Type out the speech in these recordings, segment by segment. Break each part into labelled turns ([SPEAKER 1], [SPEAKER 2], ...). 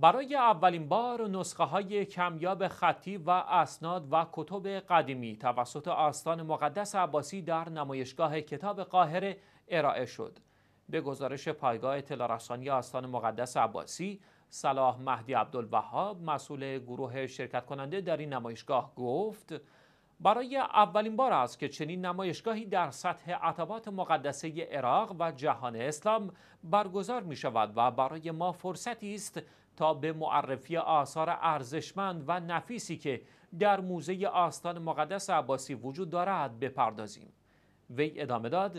[SPEAKER 1] برای اولین بار نسخه های کمیاب خطی و اسناد و کتب قدیمی توسط آستان مقدس عباسی در نمایشگاه کتاب قاهره ارائه شد. به گزارش پایگاه تلارسانی آستان مقدس عباسی، صلاح مهدی عبدالوهاب مسئول گروه شرکت کننده در این نمایشگاه گفت برای اولین بار است که چنین نمایشگاهی در سطح عطبات مقدسه عراق و جهان اسلام برگزار می شود و برای ما فرصتی است تا به معرفی آثار ارزشمند و نفیسی که در موزه آستان مقدس عباسی وجود دارد بپردازیم وی ادامه داد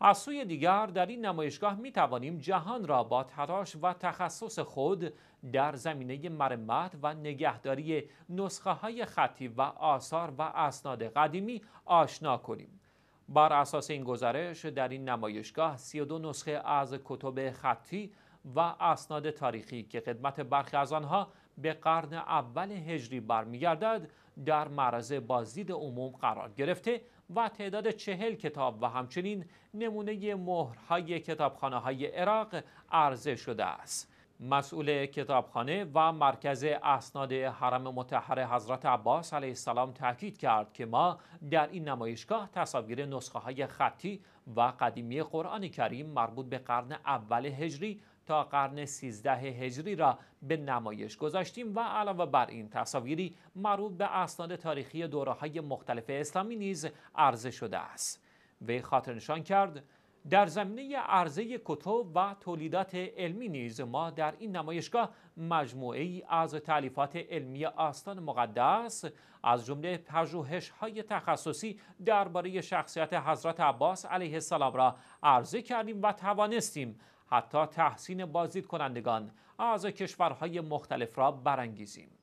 [SPEAKER 1] از سوی دیگر در این نمایشگاه می توانیم جهان را با تراش و تخصص خود در زمینه مرمت و نگهداری نسخه های خطی و آثار و اسناد قدیمی آشنا کنیم. بر اساس این گزارش در این نمایشگاه 32 نسخه از کتب خطی و اسناد تاریخی که خدمت برخی از آنها به قرن اول هجری برمیگردد در معرض بازدید عموم قرار گرفته و تعداد چهل کتاب و همچنین نمونه مهرهای کتابخانه های عراق عرضه شده است. مسئول کتابخانه و مرکز اسناد حرم متحر حضرت عباس علیه السلام تاکید کرد که ما در این نمایشگاه تصاویر نسخه های خطی و قدیمی قرآن کریم مربوط به قرن اول هجری تا قرن 13 هجری را به نمایش گذاشتیم و علاوه بر این تصاویری مربوط به اسناد تاریخی دوره های مختلف اسلامی نیز عرضه شده است وی خاطر نشان کرد در زمینه عرضه کتب و تولیدات علمی نیز ما در این نمایشگاه مجموعه ای از تعلیفات علمی آستان مقدس از جمله پژوهش های تخصصی درباره شخصیت حضرت عباس علیه السلام را عرضه کردیم و توانستیم حتی تحسین بازدید کنندگان از کشورهای مختلف را برانگیزیم.